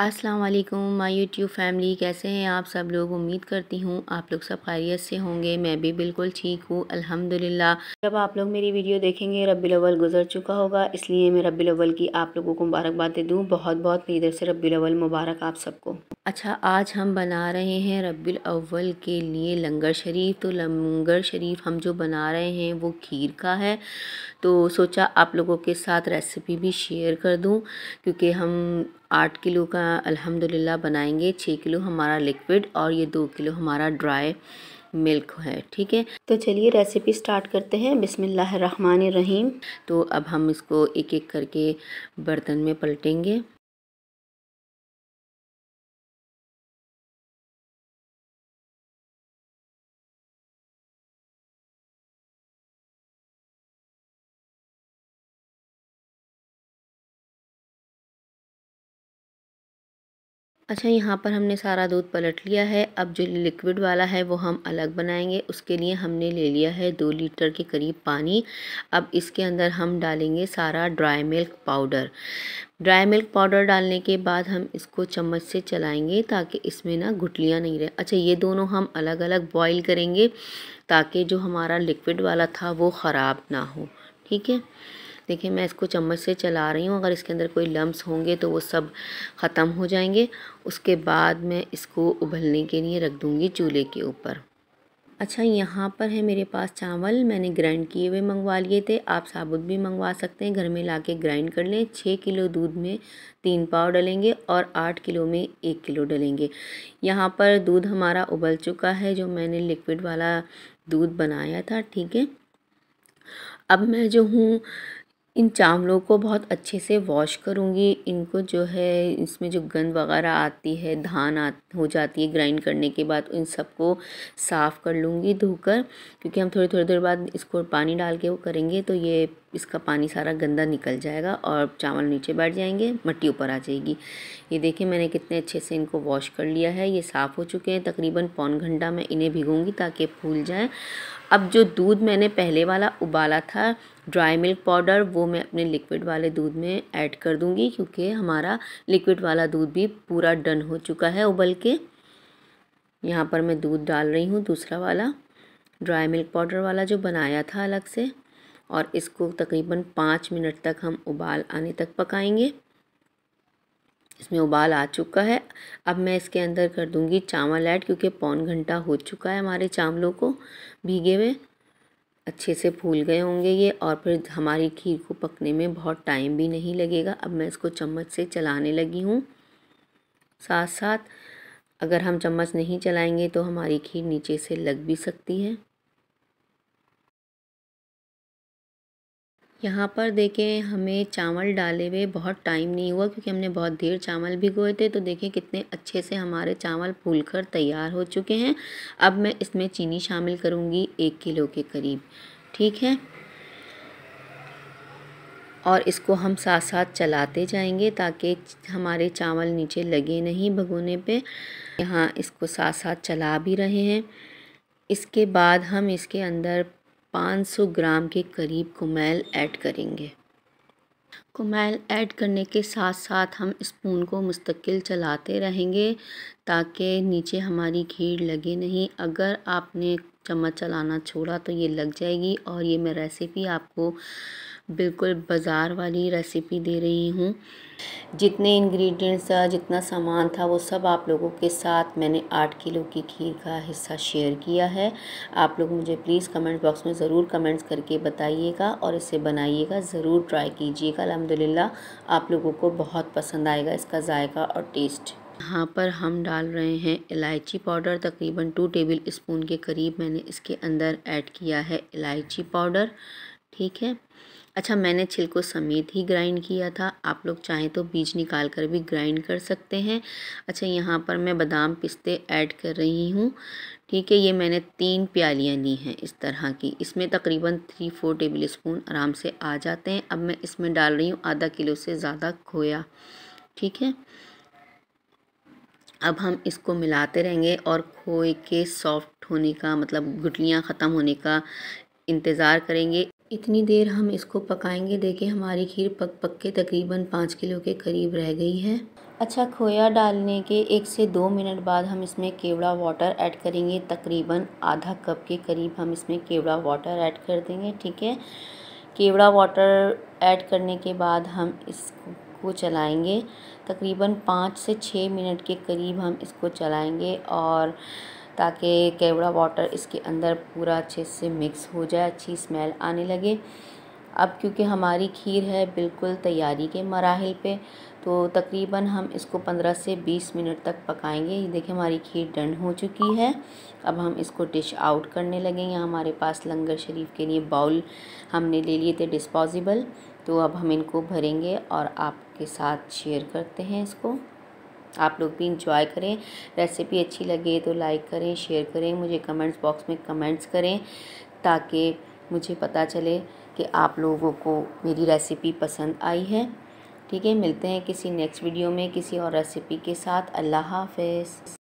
अस्सलाम वालेकुम my YouTube family कैसे हैं आप सब लोग उम्मीद करती हूँ आप लोग सब खैरियत से होंगे मैं भी बिल्कुल ठीक हूँ अल्हम्दुलिल्लाह जब आप लोग मेरी वीडियो देखेंगे रबी अव्वल गुजर चुका होगा इसलिए मैं रबी अव्वल की आप लोगों को मुबारकबाद दे दूँ बहुत बहुत मेरी तरफ से रबी अव्वल मुबारक आप सबको अच्छा आज हम बना रहे हैं रबी अव्वल के लिए लंगर शरीफ तो लंगर शरीफ हम जो बना रहे हैं वो खीर का है तो सोचा आप लोगों के साथ रेसिपी भी शेयर कर दूँ क्योंकि हम आठ किलो का अल्हम्दुलिल्लाह बनाएंगे छः किलो हमारा लिक्विड और ये दो किलो हमारा ड्राई मिल्क है ठीक है तो चलिए रेसिपी स्टार्ट करते हैं रहीम तो अब हम इसको एक एक करके बर्तन में पलटेंगे अच्छा यहाँ पर हमने सारा दूध पलट लिया है अब जो लिक्विड वाला है वो हम अलग बनाएंगे उसके लिए हमने ले लिया है दो लीटर के करीब पानी अब इसके अंदर हम डालेंगे सारा dry milk powder dry milk powder डालने के बाद हम इसको चम्मच से चलाएंगे ताकि इसमें ना गुटलियाँ नहीं रहे अच्छा ये दोनों हम अलग अलग बॉयल करेंगे ताकि जो हमारा लिक्विड वाला था वो ख़राब ना हो ठीक है देखिए मैं इसको चम्मच से चला रही हूँ अगर इसके अंदर कोई लम्ब्स होंगे तो वो सब ख़त्म हो जाएंगे उसके बाद मैं इसको उबलने के लिए रख दूँगी चूल्हे के ऊपर अच्छा यहाँ पर है मेरे पास चावल मैंने ग्राइंड किए हुए मंगवा लिए थे आप साबुत भी मंगवा सकते हैं घर में ला के ग्राइंड कर लें छः किलो दूध में तीन पाव डलेंगे और आठ किलो में एक किलो डलेंगे यहाँ पर दूध हमारा उबल चुका है जो मैंने लिक्विड वाला दूध बनाया था ठीक है अब मैं जो हूँ इन चावलों को बहुत अच्छे से वॉश करूँगी इनको जो है इसमें जो गंद वगैरह आती है धान आ हो जाती है ग्राइंड करने के बाद इन सबको साफ़ कर लूँगी धोकर क्योंकि हम थोड़ी थोड़ी देर बाद इसको पानी डाल के वो करेंगे तो ये इसका पानी सारा गंदा निकल जाएगा और चावल नीचे बैठ जाएंगे मट्टी ऊपर आ जाएगी ये देखिए मैंने कितने अच्छे से इनको वॉश कर लिया है ये साफ़ हो चुके हैं तकरीबन पौन घंटा मैं इन्हें भिगूँगी ताकि फूल जाएँ अब जो दूध मैंने पहले वाला उबाला था ड्राई मिल्क पाउडर वो मैं अपने लिक्विड वाले दूध में ऐड कर दूंगी क्योंकि हमारा लिक्विड वाला दूध भी पूरा डन हो चुका है उबल के यहाँ पर मैं दूध डाल रही हूँ दूसरा वाला ड्राई मिल्क पाउडर वाला जो बनाया था अलग से और इसको तकरीबन पाँच मिनट तक हम उबाल आने तक पकाएंगे इसमें उबाल आ चुका है अब मैं इसके अंदर कर दूंगी चावल ऐड क्योंकि पौन घंटा हो चुका है हमारे चावलों को भीगे हुए अच्छे से फूल गए होंगे ये और फिर हमारी खीर को पकने में बहुत टाइम भी नहीं लगेगा अब मैं इसको चम्मच से चलाने लगी हूँ साथ साथ अगर हम चम्मच नहीं चलाएंगे तो हमारी खीर नीचे से लग भी सकती है यहाँ पर देखें हमें चावल डाले हुए बहुत टाइम नहीं हुआ क्योंकि हमने बहुत देर चावल भिगोए थे तो देखें कितने अच्छे से हमारे चावल फूल कर तैयार हो चुके हैं अब मैं इसमें चीनी शामिल करूँगी एक किलो के करीब ठीक है और इसको हम साथ साथ चलाते जाएंगे ताकि हमारे चावल नीचे लगे नहीं भगोने पे यहाँ इसको साथ साथ चला भी रहे हैं इसके बाद हम इसके अंदर 500 ग्राम के करीब कुमैल ऐड करेंगे कुमैल ऐड करने के साथ साथ हम स्पून को मुस्तकिल चलाते रहेंगे ताकि नीचे हमारी घीड़ लगे नहीं अगर आपने चम्मच चलाना छोड़ा तो ये लग जाएगी और ये मैं रेसिपी आपको बिल्कुल बाज़ार वाली रेसिपी दे रही हूँ जितने इंग्रेडिएंट्स जितना सामान था वो सब आप लोगों के साथ मैंने आठ किलो की खीर का हिस्सा शेयर किया है आप लोग मुझे प्लीज़ कमेंट बॉक्स में ज़रूर कमेंट्स करके बताइएगा और इसे बनाइएगा ज़रूर ट्राई कीजिएगा अलहमदिल्ला आप लोगों को बहुत पसंद आएगा इसका जायका और टेस्ट यहाँ पर हम डाल रहे हैं इलायची पाउडर तकरीबन टू टेबल स्पून के करीब मैंने इसके अंदर ऐड किया है इलायची पाउडर ठीक है अच्छा मैंने छिलको समेत ही ग्राइंड किया था आप लोग चाहें तो बीज निकाल कर भी ग्राइंड कर सकते हैं अच्छा यहाँ पर मैं बादाम पिस्ते ऐड कर रही हूँ ठीक है ये मैंने तीन प्यालियाँ ली हैं इस तरह की इसमें तकरीबन थ्री फोर टेबल स्पून आराम से आ जाते हैं अब मैं इसमें डाल रही हूँ आधा किलो से ज़्यादा खोया ठीक है अब हम इसको मिलाते रहेंगे और खोए के सॉफ्ट होने का मतलब गुटलियाँ ख़त्म होने का इंतज़ार करेंगे इतनी देर हम इसको पकाएंगे देखिए हमारी खीर पक पक के तकरीबन पाँच किलो के करीब रह गई है अच्छा खोया डालने के एक से दो मिनट बाद हम इसमें केवड़ा वाटर ऐड करेंगे तकरीबन आधा कप के करीब हम इसमें केवड़ा वाटर ऐड कर देंगे ठीक है केवड़ा वाटर ऐड करने के बाद हम इसको चलाएंगे तकरीबन पाँच से छः मिनट के करीब हम इसको चलाएंगे और ताकि केवड़ा वाटर इसके अंदर पूरा अच्छे से मिक्स हो जाए अच्छी स्मेल आने लगे अब क्योंकि हमारी खीर है बिल्कुल तैयारी के मराहल पे तो तकरीबन हम इसको 15 से 20 मिनट तक पकाएंगे ये देखिए हमारी खीर डन हो चुकी है अब हम इसको डिश आउट करने लगे यहाँ हमारे पास लंगर शरीफ के लिए बाउल हमने ले लिए थे डिस्पोजिबल तो अब हम इनको भरेंगे और आपके साथ शेयर करते हैं इसको आप लोग भी इंजॉय करें रेसिपी अच्छी लगे तो लाइक करें शेयर करें मुझे कमेंट्स बॉक्स में कमेंट्स करें ताकि मुझे पता चले कि आप लोगों को मेरी रेसिपी पसंद आई है ठीक है मिलते हैं किसी नेक्स्ट वीडियो में किसी और रेसिपी के साथ अल्लाह हाफिज़